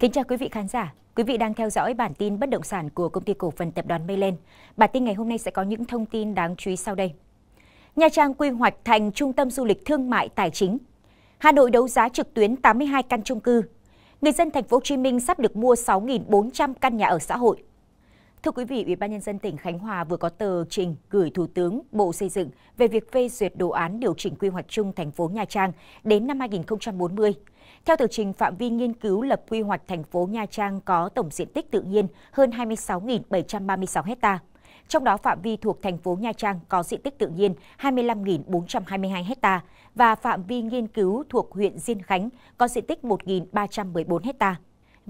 Kính chào quý vị khán giả. Quý vị đang theo dõi bản tin bất động sản của công ty cổ phần tập đoàn Maylen. Bản tin ngày hôm nay sẽ có những thông tin đáng chú ý sau đây. Nha Trang quy hoạch thành trung tâm du lịch thương mại tài chính. Hà Nội đấu giá trực tuyến 82 căn chung cư. Người dân thành phố Hồ Chí Minh sắp được mua 6.400 căn nhà ở xã hội. Thưa quý vị, Ủy ban nhân dân tỉnh Khánh Hòa vừa có tờ trình gửi Thủ tướng Bộ Xây dựng về việc phê duyệt đồ án điều chỉnh quy hoạch chung thành phố Nha Trang đến năm 2040. Theo tờ trình, phạm vi nghiên cứu lập quy hoạch thành phố Nha Trang có tổng diện tích tự nhiên hơn 26.736 ha. Trong đó phạm vi thuộc thành phố Nha Trang có diện tích tự nhiên 25.422 ha và phạm vi nghiên cứu thuộc huyện Diên Khánh có diện tích 1.314 hectare.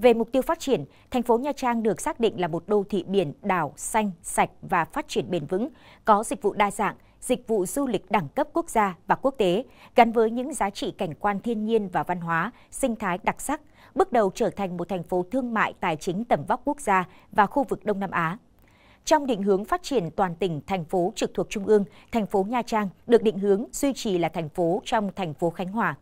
Về mục tiêu phát triển, thành phố Nha Trang được xác định là một đô thị biển đảo xanh, sạch và phát triển bền vững, có dịch vụ đa dạng, dịch vụ du lịch đẳng cấp quốc gia và quốc tế, gắn với những giá trị cảnh quan thiên nhiên và văn hóa, sinh thái đặc sắc, bước đầu trở thành một thành phố thương mại tài chính tầm vóc quốc gia và khu vực Đông Nam Á. Trong định hướng phát triển toàn tỉnh, thành phố trực thuộc Trung ương, thành phố Nha Trang được định hướng duy trì là thành phố trong thành phố Khánh Hòa.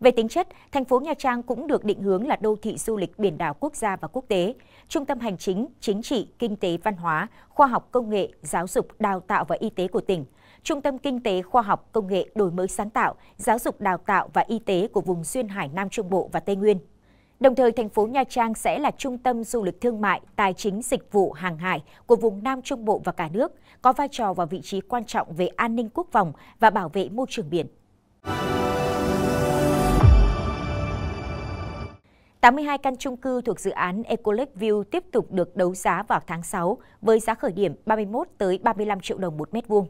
Về tính chất, thành phố Nha Trang cũng được định hướng là đô thị du lịch biển đảo quốc gia và quốc tế, trung tâm hành chính, chính trị, kinh tế, văn hóa, khoa học công nghệ, giáo dục, đào tạo và y tế của tỉnh, trung tâm kinh tế, khoa học công nghệ, đổi mới sáng tạo, giáo dục đào tạo và y tế của vùng duyên hải Nam Trung Bộ và Tây Nguyên. Đồng thời, thành phố Nha Trang sẽ là trung tâm du lịch thương mại, tài chính, dịch vụ, hàng hải của vùng Nam Trung Bộ và cả nước, có vai trò và vị trí quan trọng về an ninh quốc phòng và bảo vệ môi trường biển. 82 căn chung cư thuộc dự án Ecolec View tiếp tục được đấu giá vào tháng 6 với giá khởi điểm 31 tới 35 triệu đồng một mét vuông.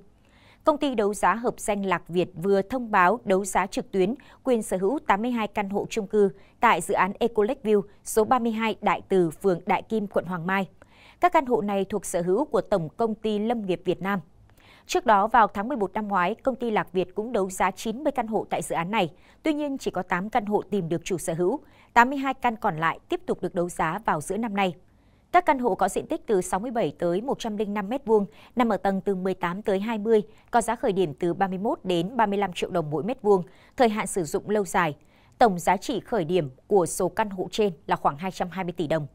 Công ty đấu giá hợp danh Lạc Việt vừa thông báo đấu giá trực tuyến quyền sở hữu 82 căn hộ chung cư tại dự án Ecolec View số 32 Đại Từ, phường Đại Kim, quận Hoàng Mai. Các căn hộ này thuộc sở hữu của Tổng công ty Lâm nghiệp Việt Nam. Trước đó vào tháng 11 năm ngoái, công ty Lạc Việt cũng đấu giá 90 căn hộ tại dự án này, tuy nhiên chỉ có 8 căn hộ tìm được chủ sở hữu, 82 căn còn lại tiếp tục được đấu giá vào giữa năm nay. Các căn hộ có diện tích từ 67 tới 105 m2, nằm ở tầng từ 18 tới 20, có giá khởi điểm từ 31 đến 35 triệu đồng mỗi mét vuông, thời hạn sử dụng lâu dài. Tổng giá trị khởi điểm của số căn hộ trên là khoảng 220 tỷ đồng.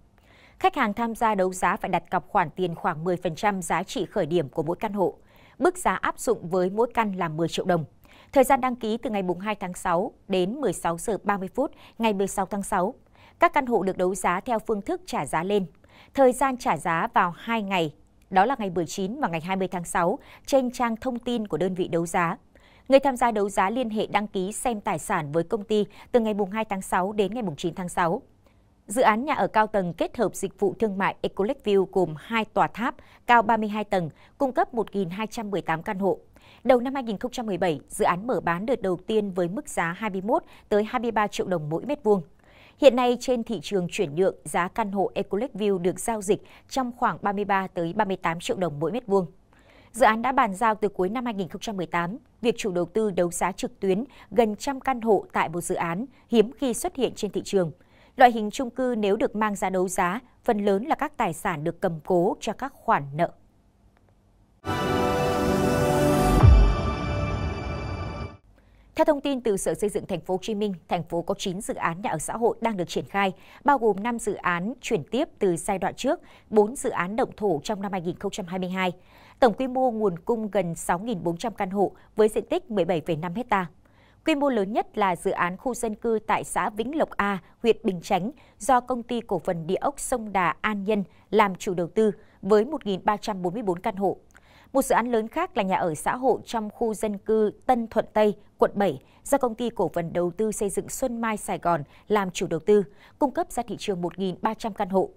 Khách hàng tham gia đấu giá phải đặt cọc khoản tiền khoảng 10% giá trị khởi điểm của mỗi căn hộ. Mức giá áp dụng với mỗi căn là 10 triệu đồng. Thời gian đăng ký từ ngày 2 tháng 6 đến 16 giờ 30 phút ngày 16 tháng 6. Các căn hộ được đấu giá theo phương thức trả giá lên. Thời gian trả giá vào 2 ngày, đó là ngày 19 và ngày 20 tháng 6 trên trang thông tin của đơn vị đấu giá. Người tham gia đấu giá liên hệ đăng ký xem tài sản với công ty từ ngày 2 tháng 6 đến ngày 9 tháng 6. Dự án nhà ở cao tầng kết hợp dịch vụ thương mại Ecolec View gồm 2 tòa tháp cao 32 tầng, cung cấp 1.218 căn hộ. Đầu năm 2017, dự án mở bán đợt đầu tiên với mức giá 21 tới 23 triệu đồng mỗi mét vuông. Hiện nay trên thị trường chuyển nhượng, giá căn hộ Ecolec View được giao dịch trong khoảng 33 tới 38 triệu đồng mỗi mét vuông. Dự án đã bàn giao từ cuối năm 2018. Việc chủ đầu tư đấu giá trực tuyến gần trăm căn hộ tại một dự án hiếm khi xuất hiện trên thị trường – Loại hình chung cư nếu được mang ra đấu giá, phần lớn là các tài sản được cầm cố cho các khoản nợ. Theo thông tin từ Sở Xây dựng Thành phố Hồ Chí Minh, thành phố có 9 dự án nhà ở xã hội đang được triển khai, bao gồm 5 dự án chuyển tiếp từ giai đoạn trước, 4 dự án động thổ trong năm 2022. Tổng quy mô nguồn cung gần 6.400 căn hộ với diện tích 17,5 hectare. Quy mô lớn nhất là dự án khu dân cư tại xã Vĩnh Lộc A, huyện Bình Chánh do công ty cổ phần địa ốc Sông Đà An Nhân làm chủ đầu tư với 1.344 căn hộ. Một dự án lớn khác là nhà ở xã hội trong khu dân cư Tân Thuận Tây, quận 7 do công ty cổ phần đầu tư xây dựng Xuân Mai Sài Gòn làm chủ đầu tư, cung cấp ra thị trường 1.300 căn hộ.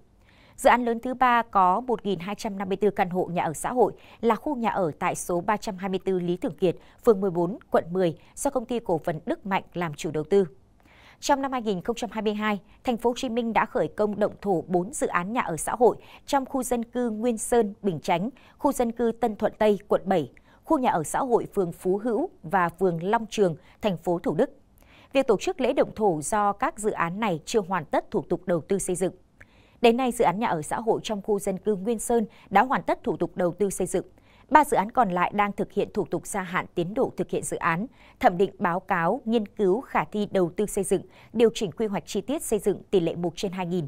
Dự án lớn thứ ba có 1.254 căn hộ nhà ở xã hội là khu nhà ở tại số 324 Lý Thường Kiệt, phường 14, quận 10 do công ty cổ phần Đức Mạnh làm chủ đầu tư. Trong năm 2022, thành phố Hồ Chí Minh đã khởi công động thổ 4 dự án nhà ở xã hội trong khu dân cư Nguyên Sơn, Bình Chánh, khu dân cư Tân Thuận Tây, quận 7, khu nhà ở xã hội phường Phú Hữu và phường Long Trường, thành phố Thủ Đức. Việc tổ chức lễ động thổ do các dự án này chưa hoàn tất thủ tục đầu tư xây dựng. Đến nay, dự án nhà ở xã hội trong khu dân cư Nguyên Sơn đã hoàn tất thủ tục đầu tư xây dựng. Ba dự án còn lại đang thực hiện thủ tục gia hạn tiến độ thực hiện dự án, thẩm định báo cáo, nghiên cứu khả thi đầu tư xây dựng, điều chỉnh quy hoạch chi tiết xây dựng tỷ lệ 1 trên 2000.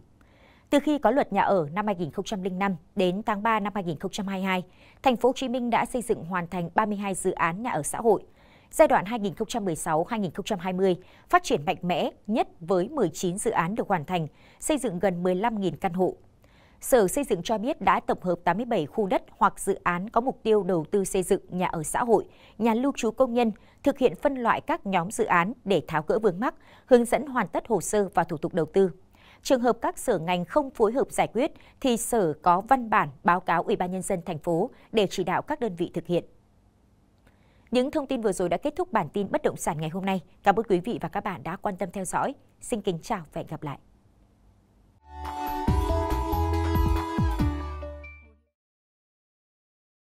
Từ khi có luật nhà ở năm 2005 đến tháng 3 năm 2022, thành phố Hồ Chí Minh đã xây dựng hoàn thành 32 dự án nhà ở xã hội, giai đoạn 2016-2020 phát triển mạnh mẽ nhất với 19 dự án được hoàn thành, xây dựng gần 15.000 căn hộ. Sở Xây dựng cho biết đã tập hợp 87 khu đất hoặc dự án có mục tiêu đầu tư xây dựng nhà ở xã hội, nhà lưu trú công nhân, thực hiện phân loại các nhóm dự án để tháo gỡ vướng mắc, hướng dẫn hoàn tất hồ sơ và thủ tục đầu tư. Trường hợp các sở ngành không phối hợp giải quyết thì sở có văn bản báo cáo Ủy ban nhân dân thành phố để chỉ đạo các đơn vị thực hiện. Những thông tin vừa rồi đã kết thúc bản tin bất động sản ngày hôm nay. Cảm ơn quý vị và các bạn đã quan tâm theo dõi. Xin kính chào và hẹn gặp lại.